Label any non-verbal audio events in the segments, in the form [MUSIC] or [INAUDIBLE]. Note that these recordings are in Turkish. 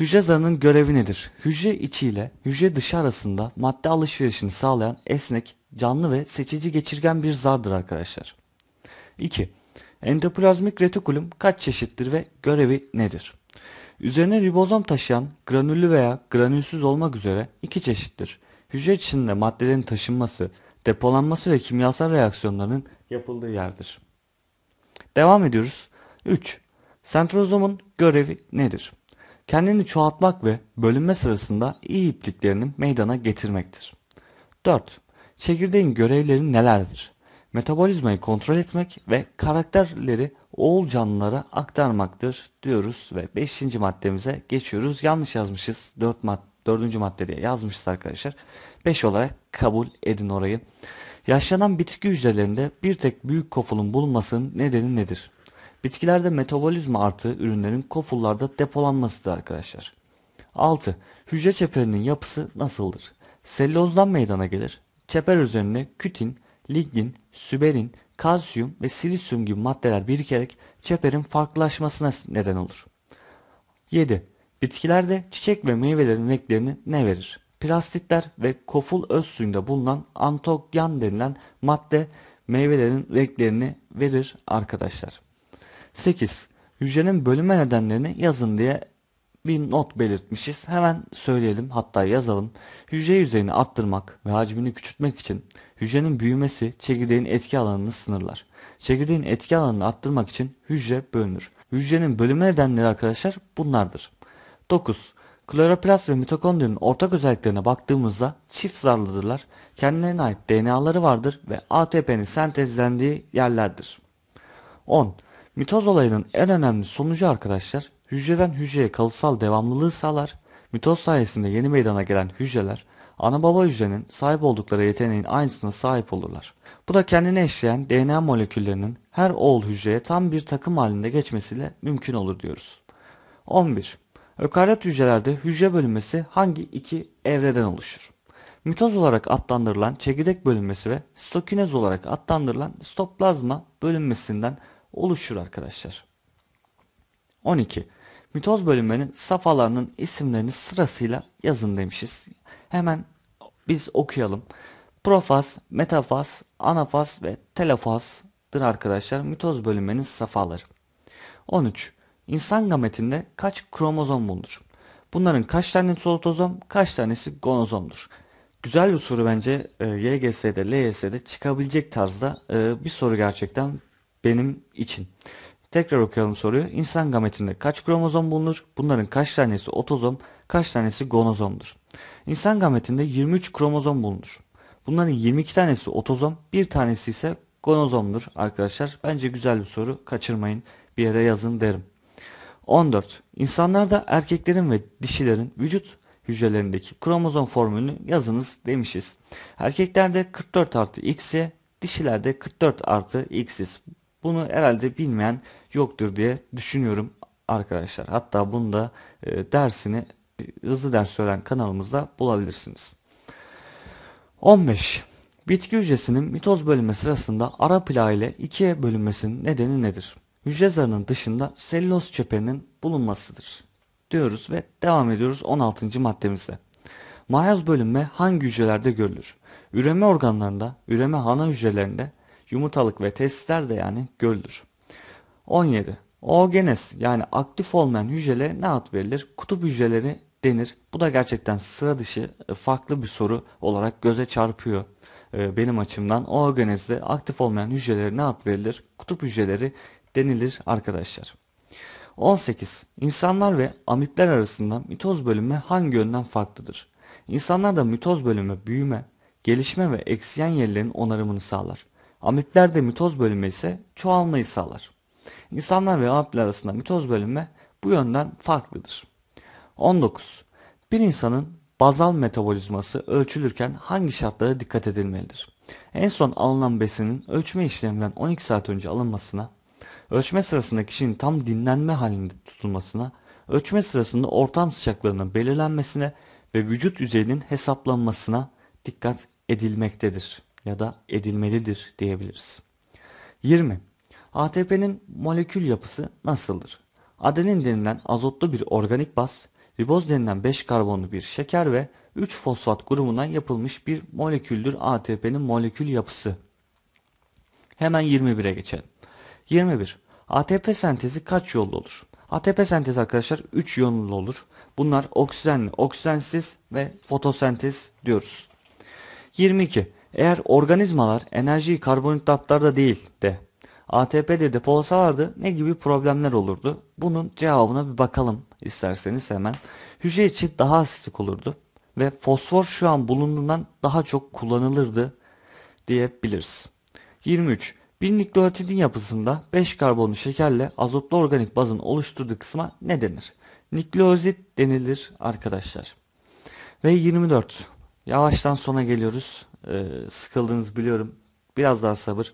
Hücre zarının görevi nedir? Hücre içi ile hücre dışı arasında madde alışverişini sağlayan esnek, canlı ve seçici geçirgen bir zardır arkadaşlar. 2. Endoplazmik retikulum kaç çeşittir ve görevi nedir? Üzerine ribozom taşıyan granüllü veya granülsüz olmak üzere iki çeşittir. Hücre içinde maddelerin taşınması, depolanması ve kimyasal reaksiyonların yapıldığı yerdir. Devam ediyoruz. 3. Sentrozomun görevi nedir? kendini çoğaltmak ve bölünme sırasında iyi ipliklerini meydana getirmektir. 4. Çekirdeğin görevleri nelerdir? Metabolizmayı kontrol etmek ve karakterleri oğul canlılara aktarmaktır diyoruz ve 5. maddemize geçiyoruz. Yanlış yazmışız. 4 mad 4. madde diye yazmışız arkadaşlar. 5 olarak kabul edin orayı. Yaşlanan bitki hücrelerinde bir tek büyük kofulun bulunmasının nedeni nedir? Bitkilerde metabolizma artı ürünlerin kofullarda depolanmasıdır arkadaşlar. 6. Hücre çeperinin yapısı nasıldır? Sellozdan meydana gelir. Çeper üzerine kütin, lignin, süberin, kalsiyum ve silisyum gibi maddeler birikerek çeperin farklılaşmasına neden olur. 7. Bitkilerde çiçek ve meyvelerin renklerini ne verir? Plastitler ve koful öz suyunda bulunan antokyan denilen madde meyvelerin renklerini verir arkadaşlar. 8. Hücrenin bölünme nedenlerini yazın diye bir not belirtmişiz. Hemen söyleyelim hatta yazalım. Hücre yüzeyini arttırmak ve hacmini küçültmek için hücrenin büyümesi çekirdeğin etki alanını sınırlar. Çekirdeğin etki alanını arttırmak için hücre bölünür. Hücrenin bölünme nedenleri arkadaşlar bunlardır. 9. Kloroplast ve mitokondrinin ortak özelliklerine baktığımızda çift zarlıdırlar. Kendilerine ait DNA'ları vardır ve ATP'nin sentezlendiği yerlerdir. 10. Mitoz olayının en önemli sonucu arkadaşlar hücreden hücreye kalıtsal devamlılığı sağlar. Mitoz sayesinde yeni meydana gelen hücreler ana baba hücrenin sahip oldukları yeteneğin aynısına sahip olurlar. Bu da kendine eşleyen DNA moleküllerinin her oğul hücreye tam bir takım halinde geçmesiyle mümkün olur diyoruz. 11. Ökaryot hücrelerde hücre bölünmesi hangi iki evreden oluşur? Mitoz olarak adlandırılan çekirdek bölünmesi ve stokinez olarak adlandırılan stoplazma bölünmesinden oluşur arkadaşlar. 12. Mitoz bölünmenin safhalarının isimlerini sırasıyla yazın demişiz. Hemen biz okuyalım. Profaz, metafaz, anafaz ve telofazdır arkadaşlar mitoz bölünmenin safhaları. 13. İnsan gametinde kaç kromozom bulunur? Bunların kaç tanesi otozom, kaç tanesi gonozomdur? Güzel bir soru bence e, YGS'de, LYS'de çıkabilecek tarzda e, bir soru gerçekten benim için. Tekrar okuyalım soruyu. İnsan gametinde kaç kromozom bulunur? Bunların kaç tanesi otozom, kaç tanesi gonozomdur? İnsan gametinde 23 kromozom bulunur. Bunların 22 tanesi otozom, bir tanesi ise gonozomdur arkadaşlar. Bence güzel bir soru. Kaçırmayın. Bir yere yazın derim. 14. İnsanlarda erkeklerin ve dişilerin vücut hücrelerindeki kromozom formülünü yazınız demişiz. Erkeklerde 44 artı xy, dişilerde 44 artı x'yiz. Bunu herhalde bilmeyen yoktur diye düşünüyorum arkadaşlar. Hatta bunu da e, dersini e, hızlı ders söylen kanalımızda bulabilirsiniz. 15. Bitki hücresinin mitoz bölünme sırasında ara plağı ile ikiye bölünmesinin nedeni nedir? Hücre zarının dışında selüloz çeperinin bulunmasıdır. Diyoruz ve devam ediyoruz 16. maddemize. Mayoz bölünme hangi hücrelerde görülür? Üreme organlarında, üreme ana hücrelerinde, Yumurtalık ve testisler de yani göldür. 17. Oogenes yani aktif olmayan hücrelere ne ad verilir? Kutup hücreleri denir. Bu da gerçekten sıra dışı e, farklı bir soru olarak göze çarpıyor e, benim açımdan. Oogenes'de aktif olmayan hücrelere ne ad verilir? Kutup hücreleri denilir arkadaşlar. 18. İnsanlar ve amipler arasında mitoz bölünme hangi yönden farklıdır? İnsanlarda mitoz bölünme büyüme, gelişme ve eksiyen yerlerin onarımını sağlar. Amiplerde mitoz bölünme ise çoğalmayı sağlar. İnsanlar ve amipler arasında mitoz bölünme bu yönden farklıdır. 19. Bir insanın bazal metabolizması ölçülürken hangi şartlara dikkat edilmelidir? En son alınan besinin ölçme işleminden 12 saat önce alınmasına, ölçme sırasında kişinin tam dinlenme halinde tutulmasına, ölçme sırasında ortam sıcaklığının belirlenmesine ve vücut yüzeyinin hesaplanmasına dikkat edilmektedir ya da edilmelidir diyebiliriz. 20. ATP'nin molekül yapısı nasıldır? Adenin denilen azotlu bir organik baz, riboz denilen 5 karbonlu bir şeker ve 3 fosfat grubundan yapılmış bir moleküldür ATP'nin molekül yapısı. Hemen 21'e geçelim. 21. ATP sentezi kaç yollu olur? ATP sentezi arkadaşlar 3 yönlü olur. Bunlar oksijenli, oksijensiz ve fotosentez diyoruz. 22. Eğer organizmalar enerjiyi karbonhidratlarda değil de ATP'de depolasalardı ne gibi problemler olurdu? Bunun cevabına bir bakalım isterseniz hemen. Hücre için daha asitik olurdu ve fosfor şu an bulunduğundan daha çok kullanılırdı diyebiliriz. 23. Bir nükleotidin yapısında 5 karbonlu şekerle azotlu organik bazın oluşturduğu kısma ne denir? Nükleozit denilir arkadaşlar. Ve 24. Yavaştan sona geliyoruz e, ee, sıkıldınız biliyorum. Biraz daha sabır.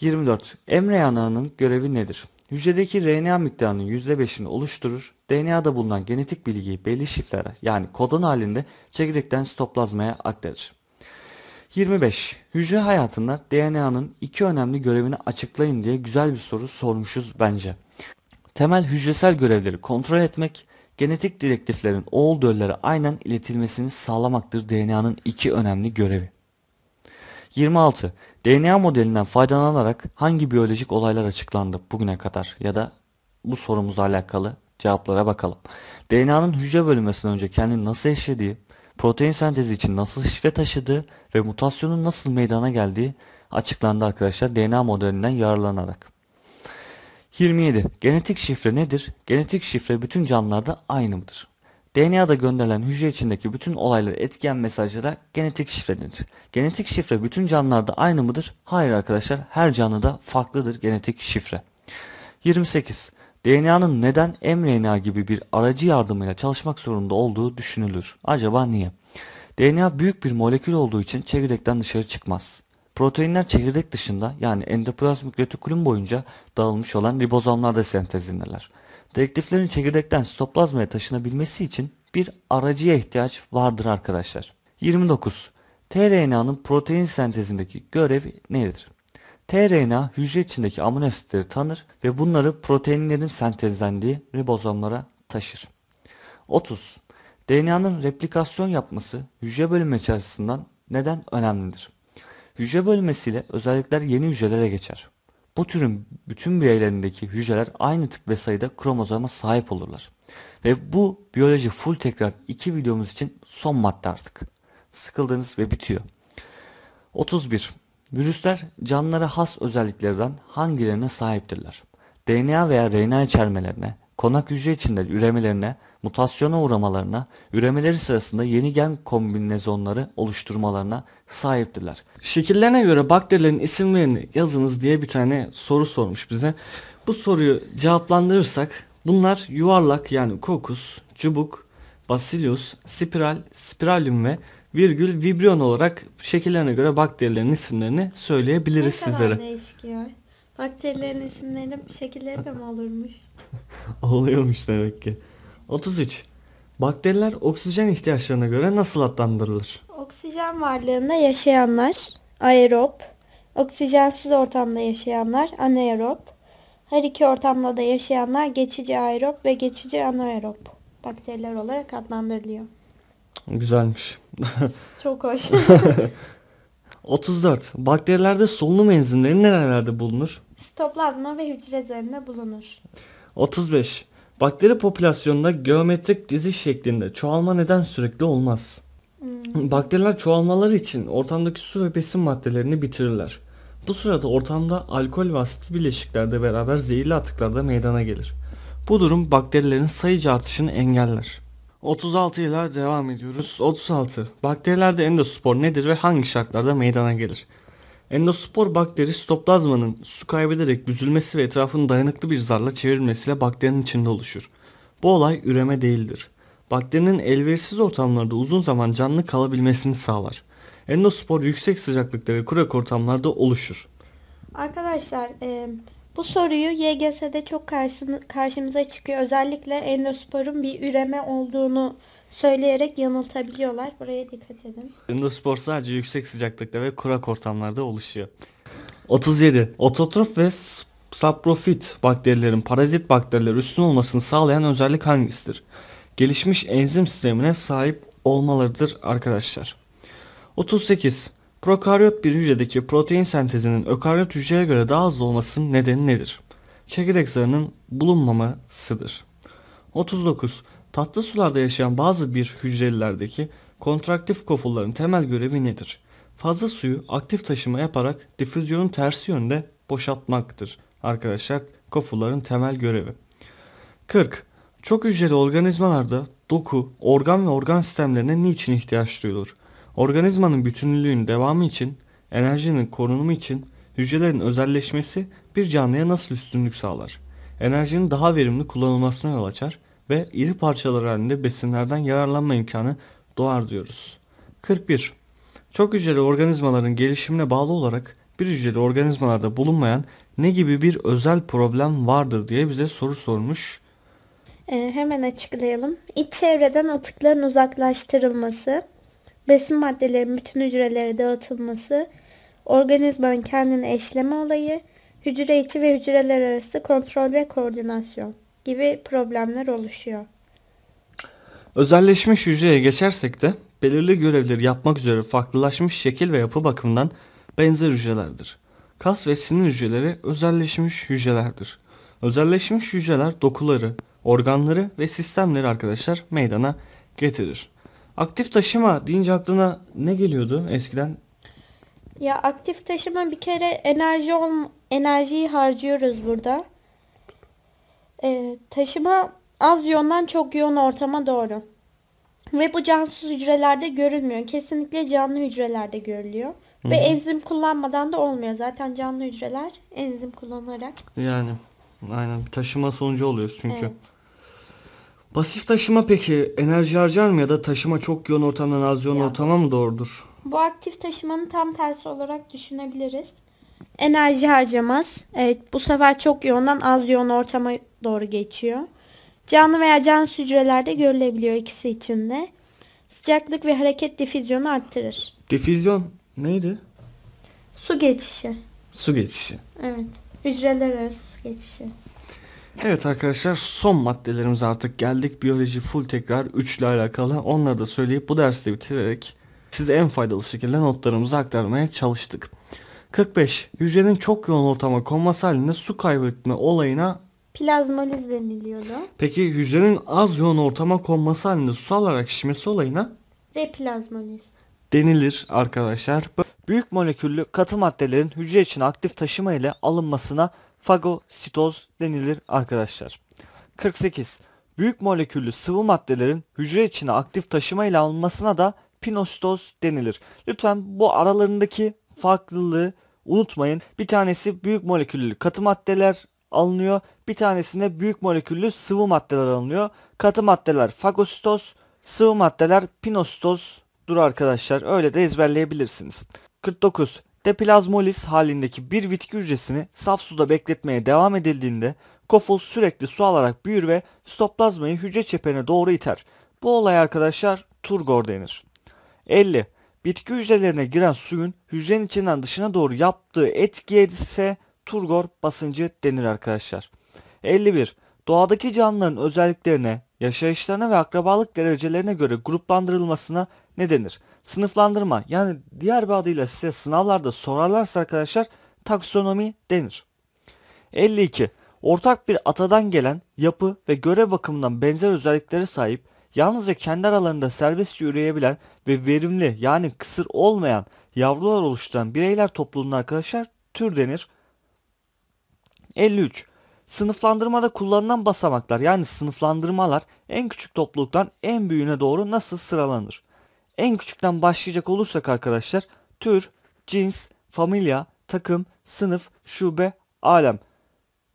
24. Anan'ın görevi nedir? Hücredeki RNA miktarının %5'ini oluşturur. DNA'da bulunan genetik bilgiyi belli şiflere, yani kodon halinde çekirdekten sitoplazmaya aktarır. 25. Hücre hayatında DNA'nın iki önemli görevini açıklayın diye güzel bir soru sormuşuz bence. Temel hücresel görevleri kontrol etmek, genetik direktiflerin oğul döllere aynen iletilmesini sağlamaktır DNA'nın iki önemli görevi. 26. DNA modelinden faydalanarak hangi biyolojik olaylar açıklandı bugüne kadar ya da bu sorumuzla alakalı cevaplara bakalım. DNA'nın hücre bölünmesinden önce kendini nasıl eşlediği, protein sentezi için nasıl şifre taşıdığı ve mutasyonun nasıl meydana geldiği açıklandı arkadaşlar DNA modelinden yararlanarak. 27. Genetik şifre nedir? Genetik şifre bütün canlılarda aynı mıdır? DNA'da gönderilen hücre içindeki bütün olayları etkileyen mesajlara genetik şifre denir. Genetik şifre bütün canlılarda aynı mıdır? Hayır arkadaşlar her canlıda farklıdır genetik şifre. 28. DNA'nın neden mRNA gibi bir aracı yardımıyla çalışmak zorunda olduğu düşünülür. Acaba niye? DNA büyük bir molekül olduğu için çekirdekten dışarı çıkmaz. Proteinler çekirdek dışında yani endoplazmik retikulum boyunca dağılmış olan ribozomlarda sentezlenirler. Direktiflerin çekirdekten sitoplazmaya taşınabilmesi için bir aracıya ihtiyaç vardır arkadaşlar. 29. tRNA'nın protein sentezindeki görevi nedir? tRNA hücre içindeki amino asitleri tanır ve bunları proteinlerin sentezlendiği ribozomlara taşır. 30. DNA'nın replikasyon yapması hücre bölünme içerisinden neden önemlidir? Hücre bölmesiyle özellikler yeni hücrelere geçer. Bu türün bütün bireylerindeki hücreler aynı tip ve sayıda kromozoma sahip olurlar. Ve bu biyoloji full tekrar 2 videomuz için son madde artık. Sıkıldınız ve bitiyor. 31. Virüsler canlılara has özelliklerden hangilerine sahiptirler? DNA veya RNA içermelerine, konak hücre içinde üremelerine, mutasyona uğramalarına, üremeleri sırasında yeni gen kombinezonları oluşturmalarına sahiptiler. Şekillerine göre bakterilerin isimlerini yazınız diye bir tane soru sormuş bize. Bu soruyu cevaplandırırsak bunlar yuvarlak yani kokus, cubuk, basilius, spiral, spiralum ve virgül vibrion olarak şekillerine göre bakterilerin isimlerini söyleyebiliriz ne sizlere. değişik ya. Bakterilerin isimleri, şekilleri de mi olurmuş? [LAUGHS] Oluyormuş demek ki. 33. Bakteriler oksijen ihtiyaçlarına göre nasıl adlandırılır? Oksijen varlığında yaşayanlar aerob, oksijensiz ortamda yaşayanlar anaerob, her iki ortamda da yaşayanlar geçici aerob ve geçici anaerob bakteriler olarak adlandırılıyor. Güzelmiş. Çok hoş. [LAUGHS] 34. Bakterilerde solunum enzimleri nerelerde bulunur? Sitoplazma ve hücre hücrelerinde bulunur. 35. Bakteri popülasyonunda geometrik diziş şeklinde çoğalma neden sürekli olmaz? Hmm. Bakteriler çoğalmaları için ortamdaki su ve besin maddelerini bitirirler. Bu sırada ortamda alkol ve asitli bileşiklerde beraber zehirli atıklar da meydana gelir. Bu durum bakterilerin sayıca artışını engeller. 36 ile devam ediyoruz. 36. Bakterilerde endospor nedir ve hangi şartlarda meydana gelir? Endospor bakteri stoplazmanın su kaybederek büzülmesi ve etrafını dayanıklı bir zarla çevrilmesiyle bakterinin içinde oluşur. Bu olay üreme değildir. Bakterinin elverişsiz ortamlarda uzun zaman canlı kalabilmesini sağlar. Endospor yüksek sıcaklıkta ve kurak ortamlarda oluşur. Arkadaşlar e, bu soruyu YGS'de çok karşımıza çıkıyor. Özellikle endosporun bir üreme olduğunu söyleyerek yanıltabiliyorlar. Buraya dikkat edin. Endospor sadece yüksek sıcaklıkta ve kurak ortamlarda oluşuyor. 37. Ototrof ve saprofit bakterilerin parazit bakteriler üstün olmasını sağlayan özellik hangisidir? Gelişmiş enzim sistemine sahip olmalarıdır arkadaşlar. 38. Prokaryot bir hücredeki protein sentezinin ökaryot hücreye göre daha hızlı olmasının nedeni nedir? Çekirdek zarının bulunmamasıdır. 39. Tatlı sularda yaşayan bazı bir hücrelilerdeki kontraktif kofulların temel görevi nedir? Fazla suyu aktif taşıma yaparak difüzyonun tersi yönde boşaltmaktır. Arkadaşlar kofulların temel görevi. 40. Çok hücreli organizmalarda doku, organ ve organ sistemlerine niçin ihtiyaç duyulur? Organizmanın bütünlülüğün devamı için, enerjinin korunumu için hücrelerin özelleşmesi bir canlıya nasıl üstünlük sağlar? Enerjinin daha verimli kullanılmasına yol açar ve iri parçalar halinde besinlerden yararlanma imkanı doğar diyoruz. 41. Çok hücreli organizmaların gelişimine bağlı olarak bir hücreli organizmalarda bulunmayan ne gibi bir özel problem vardır diye bize soru sormuş. E, hemen açıklayalım. İç çevreden atıkların uzaklaştırılması, besin maddelerin bütün hücrelere dağıtılması, organizmanın kendini eşleme olayı, hücre içi ve hücreler arası kontrol ve koordinasyon gibi problemler oluşuyor. Özelleşmiş hücreye geçersek de belirli görevleri yapmak üzere farklılaşmış şekil ve yapı bakımından benzer hücrelerdir. Kas ve sinir hücreleri özelleşmiş hücrelerdir. Özelleşmiş hücreler dokuları, organları ve sistemleri arkadaşlar meydana getirir. Aktif taşıma deyince aklına ne geliyordu eskiden? Ya aktif taşıma bir kere enerji ol enerjiyi harcıyoruz burada. Ee, taşıma az yoğundan çok yoğun ortama doğru. Ve bu cansız hücrelerde görülmüyor. Kesinlikle canlı hücrelerde görülüyor. Hı-hı. Ve enzim kullanmadan da olmuyor. Zaten canlı hücreler enzim kullanarak. Yani aynen taşıma sonucu oluyor çünkü. Evet. Pasif taşıma peki enerji harcar mı ya da taşıma çok yoğun ortamdan az yoğun Ya. ortama mı doğrudur? Bu aktif taşımanın tam tersi olarak düşünebiliriz. Enerji harcamaz. Evet, bu sefer çok yoğundan az yoğun ortama doğru geçiyor. Canlı veya cansız hücrelerde görülebiliyor ikisi içinde. Sıcaklık ve hareket difüzyonu arttırır. Difüzyon neydi? Su geçişi. Su geçişi. Evet. Hücreler arası su geçişi. Evet arkadaşlar son maddelerimiz artık geldik. Biyoloji full tekrar 3 ile alakalı. Onları da söyleyip bu dersi bitirerek size en faydalı şekilde notlarımızı aktarmaya çalıştık. 45. Hücrenin çok yoğun ortama konması halinde su kaybetme olayına plazmoliz deniliyordu. Peki hücrenin az yoğun ortama konması halinde su alarak şişmesi olayına deplazmoliz denilir arkadaşlar. Büyük moleküllü katı maddelerin hücre için aktif taşıma ile alınmasına fagositoz denilir arkadaşlar. 48. Büyük moleküllü sıvı maddelerin hücre içine aktif taşıma ile alınmasına da pinositoz denilir. Lütfen bu aralarındaki farklılığı unutmayın. Bir tanesi büyük moleküllü katı maddeler alınıyor. Bir tanesinde büyük moleküllü sıvı maddeler alınıyor. Katı maddeler fagositoz, sıvı maddeler pinositoz dur arkadaşlar. Öyle de ezberleyebilirsiniz. 49. Deplazmolis halindeki bir bitki hücresini saf suda bekletmeye devam edildiğinde kofol sürekli su alarak büyür ve stoplazmayı hücre çeperine doğru iter. Bu olay arkadaşlar turgor denir. 50. Bitki hücrelerine giren suyun hücrenin içinden dışına doğru yaptığı etkiye ise turgor basıncı denir arkadaşlar. 51. Doğadaki canlıların özelliklerine, yaşayışlarına ve akrabalık derecelerine göre gruplandırılmasına ne denir? Sınıflandırma yani diğer bir adıyla size sınavlarda sorarlarsa arkadaşlar taksonomi denir. 52. Ortak bir atadan gelen yapı ve görev bakımından benzer özelliklere sahip yalnızca kendi aralarında serbestçe üreyebilen ve verimli yani kısır olmayan yavrular oluşturan bireyler topluluğuna arkadaşlar tür denir. 53. Sınıflandırmada kullanılan basamaklar yani sınıflandırmalar en küçük topluluktan en büyüğüne doğru nasıl sıralanır? En küçükten başlayacak olursak arkadaşlar tür, cins, familya, takım, sınıf, şube, alem.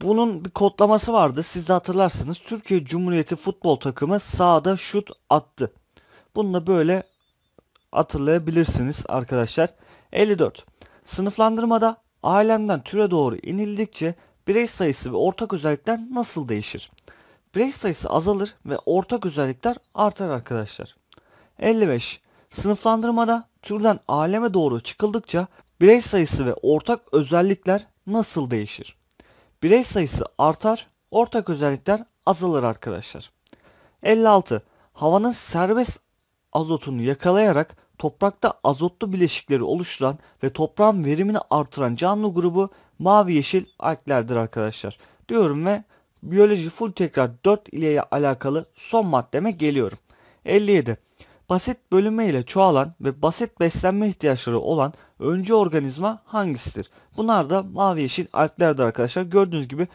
Bunun bir kodlaması vardı. Siz de hatırlarsınız. Türkiye Cumhuriyeti futbol takımı sağda şut attı. Bunu da böyle hatırlayabilirsiniz arkadaşlar. 54. Sınıflandırmada alemden türe doğru inildikçe birey sayısı ve ortak özellikler nasıl değişir? Birey sayısı azalır ve ortak özellikler artar arkadaşlar. 55. Sınıflandırmada türden aleme doğru çıkıldıkça birey sayısı ve ortak özellikler nasıl değişir? Birey sayısı artar, ortak özellikler azalır arkadaşlar. 56. Havanın serbest azotunu yakalayarak toprakta azotlu bileşikleri oluşturan ve toprağın verimini artıran canlı grubu mavi yeşil alglerdir arkadaşlar. Diyorum ve biyoloji full tekrar 4 ile alakalı son maddeme geliyorum. 57 basit bölünme ile çoğalan ve basit beslenme ihtiyaçları olan öncü organizma hangisidir? Bunlar da mavi yeşil alplerdir arkadaşlar. Gördüğünüz gibi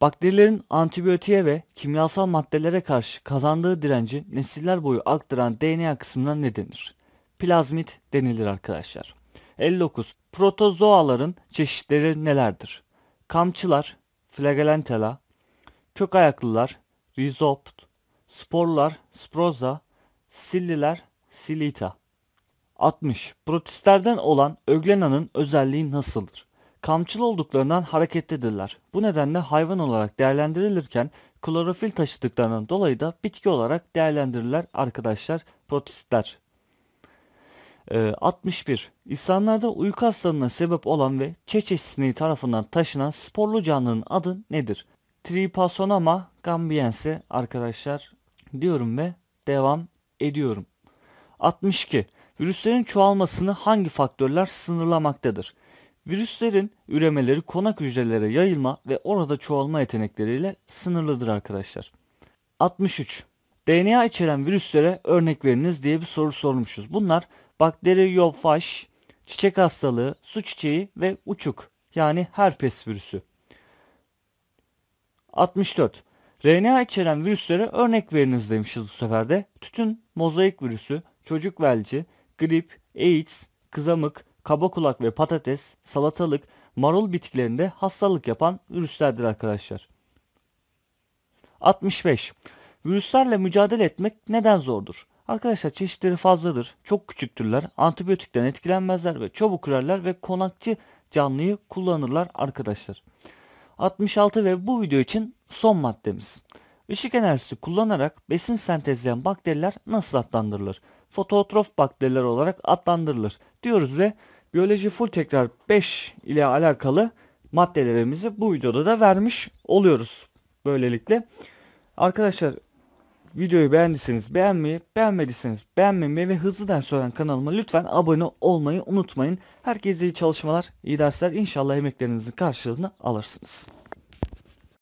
bakterilerin antibiyotiğe ve kimyasal maddelere karşı kazandığı direnci nesiller boyu aktaran DNA kısmına ne denir? Plazmit denilir arkadaşlar. 59. Protozoaların çeşitleri nelerdir? Kamçılar, flagellantela, kök ayaklılar, rizopt, sporlar, sproza, Silliler, Silita. 60. Protistlerden olan Öglena'nın özelliği nasıldır? Kamçıl olduklarından hareketlidirler. Bu nedenle hayvan olarak değerlendirilirken klorofil taşıdıklarından dolayı da bitki olarak değerlendirirler arkadaşlar protistler. Ee, 61. İnsanlarda uyku hastalığına sebep olan ve çeçe sineği tarafından taşınan sporlu canlının adı nedir? Tripasonama gambiense arkadaşlar diyorum ve devam ediyorum. 62. Virüslerin çoğalmasını hangi faktörler sınırlamaktadır? Virüslerin üremeleri konak hücrelere yayılma ve orada çoğalma yetenekleriyle sınırlıdır arkadaşlar. 63. DNA içeren virüslere örnek veriniz diye bir soru sormuşuz. Bunlar bakteriyofaj, çiçek hastalığı, su çiçeği ve uçuk yani herpes virüsü. 64. RNA içeren virüslere örnek veriniz demişiz bu sefer de. Tütün, mozaik virüsü, çocuk velci, grip, AIDS, kızamık, kaba kulak ve patates, salatalık, marul bitkilerinde hastalık yapan virüslerdir arkadaşlar. 65. Virüslerle mücadele etmek neden zordur? Arkadaşlar çeşitleri fazladır, çok küçüktürler, antibiyotikten etkilenmezler ve çabuk ürerler ve konakçı canlıyı kullanırlar arkadaşlar. 66 ve bu video için son maddemiz. Işık enerjisi kullanarak besin sentezleyen bakteriler nasıl adlandırılır? Fototrof bakteriler olarak adlandırılır diyoruz ve biyoloji full tekrar 5 ile alakalı maddelerimizi bu videoda da vermiş oluyoruz böylelikle. Arkadaşlar videoyu beğendiyseniz beğenmeyi, beğenmediyseniz beğenmemeyi ve hızlı ders öğren kanalıma lütfen abone olmayı unutmayın. Herkese iyi çalışmalar, iyi dersler. inşallah emeklerinizin karşılığını alırsınız.